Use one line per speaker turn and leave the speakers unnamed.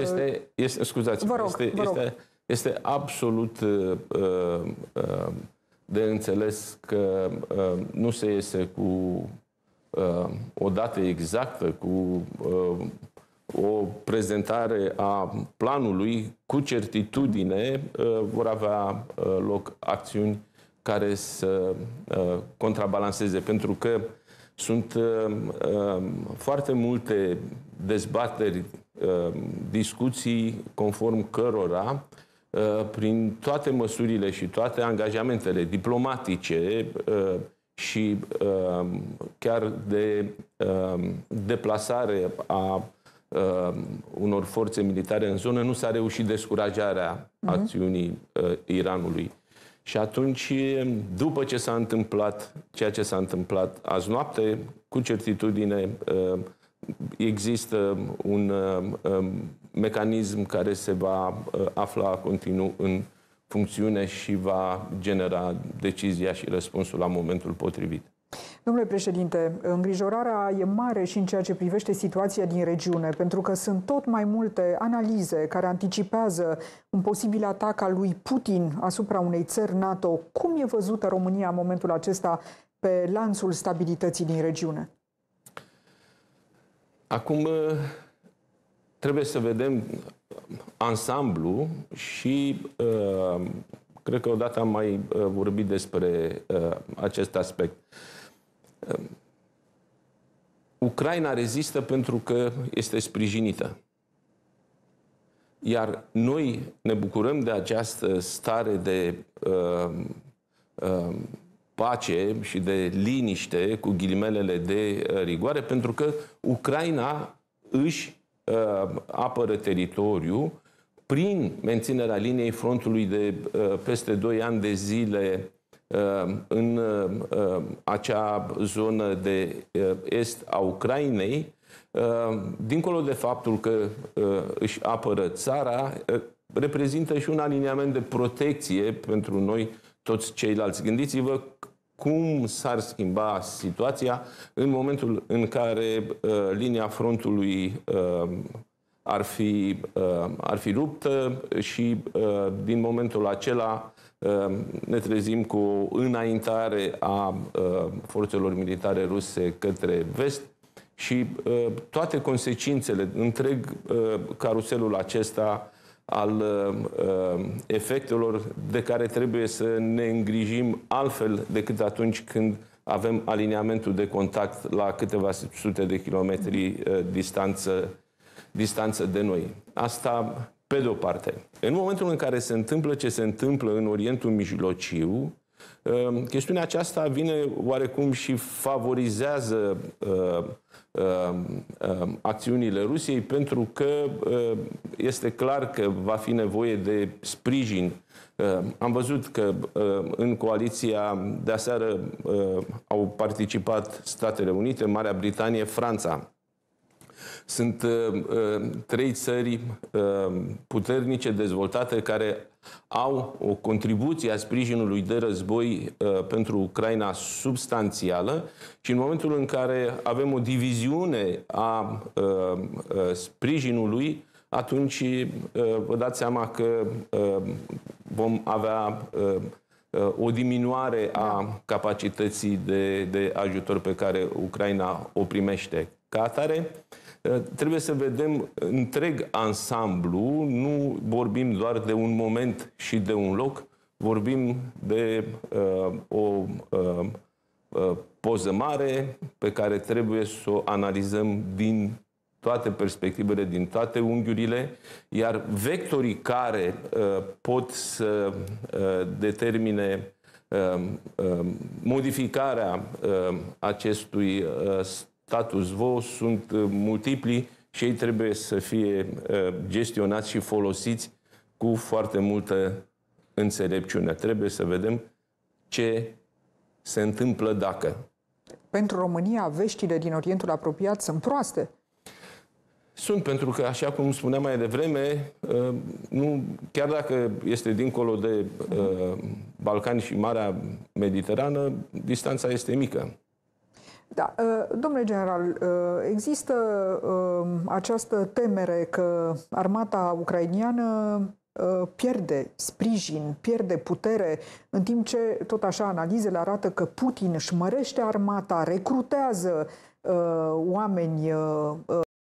Este,
este scuzați vă rog, este, vă rog. este, este absolut uh, uh, uh, de înțeles că uh, nu se iese cu uh, o dată exactă, cu uh, o prezentare a planului, cu certitudine uh, vor avea uh, loc acțiuni care să uh, contrabalanceze, pentru că sunt uh, uh, foarte multe dezbateri Uh, discuții conform cărora uh, prin toate măsurile și toate angajamentele diplomatice uh, și chiar de deplasare a unor forțe militare în zonă, nu s-a reușit descurajarea mhm. acțiunii Iranului. Și atunci, după ce s-a întâmplat ceea ce s-a întâmplat azi noapte, cu certitudine există un um, um, mecanism care se va uh, afla continuu în funcțiune și va genera decizia și răspunsul la momentul potrivit.
Domnule președinte, îngrijorarea e mare și în ceea ce privește situația din regiune, pentru că sunt tot mai multe analize care anticipează un posibil atac al lui Putin asupra unei țări NATO. Cum e văzută România în momentul acesta pe lanțul stabilității din regiune?
Acum ă, trebuie să vedem ansamblu și ă, cred că odată am mai ă, vorbit despre acest aspect. Ucraina rezistă pentru că este sprijinită. Iar noi ne bucurăm de această stare de uh, uh, pace și de liniște, cu ghilimelele de uh, rigoare, pentru că Ucraina își uh, apără teritoriul prin menținerea liniei frontului de uh, peste 2 ani de zile în acea zonă de est a Ucrainei, dincolo de faptul că își apără țara, reprezintă și un aliniament de protecție pentru noi toți ceilalți. Gândiți-vă cum s-ar schimba situația în momentul în care uh, linia frontului uh, ar, fi, uh, ar fi ruptă și uh, din momentul acela uh, ne trezim cu o înaintare a uh, forțelor militare ruse către vest și uh, toate consecințele, întreg uh, caruselul acesta al uh, efectelor de care trebuie să ne îngrijim altfel decât atunci când avem aliniamentul de contact la câteva sute de kilometri uh, distanță, distanță de noi. Asta pe de o parte. În momentul în care se întâmplă ce se întâmplă în Orientul Mijlociu, Ehm, chestiunea aceasta vine oarecum și favorizează ehm, ehm, acțiunile Rusiei pentru că este clar că va fi nevoie de sprijin. Am văzut că în coaliția de aseară au participat Statele Unite, Marea Britanie, Franța. Sunt uh, uh, trei țări uh, puternice, dezvoltate, care au o contribuție a sprijinului de război pentru Ucraina substanțială și în momentul în care avem o diviziune a sprijinului, atunci vă dați seama că vom avea Uh, o diminuare a capacității de, de ajutor pe care Ucraina o primește ca atare, uh, trebuie să vedem întreg ansamblu, nu vorbim doar de un moment și de un loc, vorbim de uh, o uh, uh, poză mare pe care trebuie să o analizăm din toate perspectivele, din toate unghiurile, iar vectorii care uh, pot să uh, determine uh, uh, modificarea uh, acestui uh, status quo sunt uh, multipli și ei trebuie să fie uh, gestionați și folosiți cu foarte multă înțelepciune. Trebuie să vedem ce se întâmplă dacă.
Pentru România, veștile din Orientul apropiat sunt proaste.
Sunt, pentru că, așa cum spuneam mai devreme, uh, nu, chiar dacă este dincolo de uh, Balcani și Marea Mediterană, distanța este mică.
Da, uh, domnule general, există această temere că armata ucrainiană pierde sprijin, pierde putere, în timp ce tot așa analizele arată că Putin își mărește armata, recrutează oameni